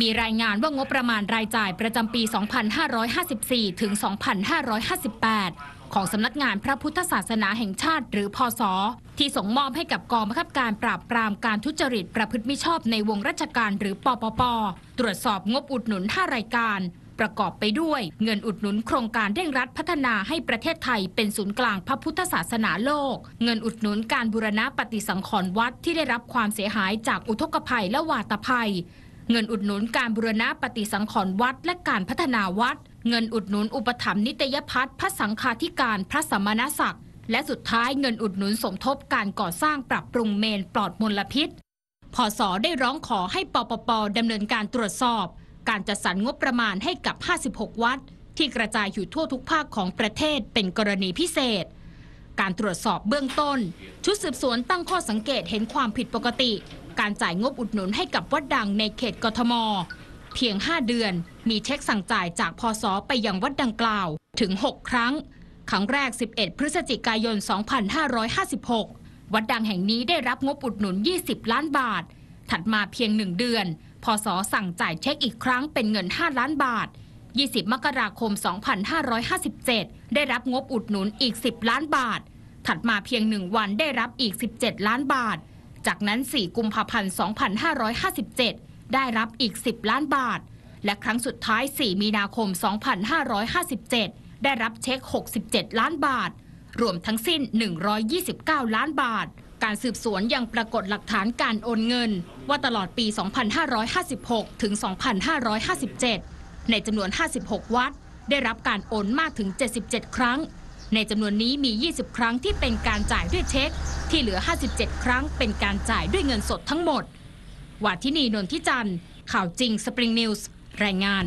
มีรายงานว่างบประมาณรายจ่ายประจำปี 2554 ถึง 2558 ของสำนักงานพระพุทธศาสนาแห่งชาติ หรือพศที่ส่งมอบให้กับกองบังคับการปราบปรามการทุจริตประพฤติมิชอบในวงราชการหรือปปปตรวจสอบงบอุดหนุน5รายการ ประกอบไปด้วย เงินอุดหนุนโครงการเร่งรัดพัฒนาให้ประเทศไทยเป็นศูนย์กลางพระพุทธศาสนาโลก เงินอุดหนุนการบูรณะปฏิสังขรณ์วัดที่ได้รับความเสียหายจากอุทกภัยและวาตภัยเงินอุดหนุนการบูรณะปฏิสังขรณ์วัด และการพัฒนาวัด เงินอุดหนุนอุปถัมภ์นิตยพัฒน์พระสังฆาธิการพระสมณศักดิ์ และสุดท้ายเงินอุดหนุนสมทบการก่อสร้างปรับปรุงเมนปลอดมลพิษพศได้ร้องขอให้ปปปดำเนินการตรวจสอบ การจัดสรรงบประมาณให้กับ 56 วัดที่กระจายอยู่ทั่วทุกภาคของประเทศเป็นกรณีพิเศษ การตรวจสอบเบื้องต้น ชุดสืบสวนตั้งข้อสังเกตเห็นความผิดปกติการจ่ายงบอุดหนุนให้กับวัดดังในเขตกทม เพียง 5 เดือนมีเช็คสั่งจ่ายจากพศไปยังวัดดังกล่าวถึง 6 ครั้ง ครั้งแรก 11 พฤศจิกายน 2556 วัดดังแห่งนี้ได้รับงบอุดหนุน 20 ล้านบาท ถัดมาเพียง 1 เดือนพศสั่งจ่ายเช็คอีกครั้งเป็นเงิน 5 ล้านบาท 20 มกราคม 2557 ได้รับงบอุดหนุนอีก 10 ล้านบาท ถัดมาเพียง1วันได้รับอีก 17 ล้านบาทจากนั้น 4 กุมภาพันธ์ 2557 ได้รับอีก 10 ล้านบาท และครั้งสุดท้าย 4 มีนาคม 2557 ได้รับเช็ค 67 ล้านบาท รวมทั้งสิ้น 129 ล้านบาท การสืบสวนยังปรากฏหลักฐานการโอนเงิน ว่าตลอดปี 2556 ถึง 2557 ในจำนวน 56 วัด ได้รับการโอนมากถึง 77 ครั้งในจำนวนนี้มี 20 ครั้งที่เป็นการจ่ายด้วยเช็ค ที่เหลือ 57 ครั้งเป็นการจ่ายด้วยเงินสดทั้งหมด วาทินีนนทิจันทร์ข่าวจริง สปริงนิวส์ รายงาน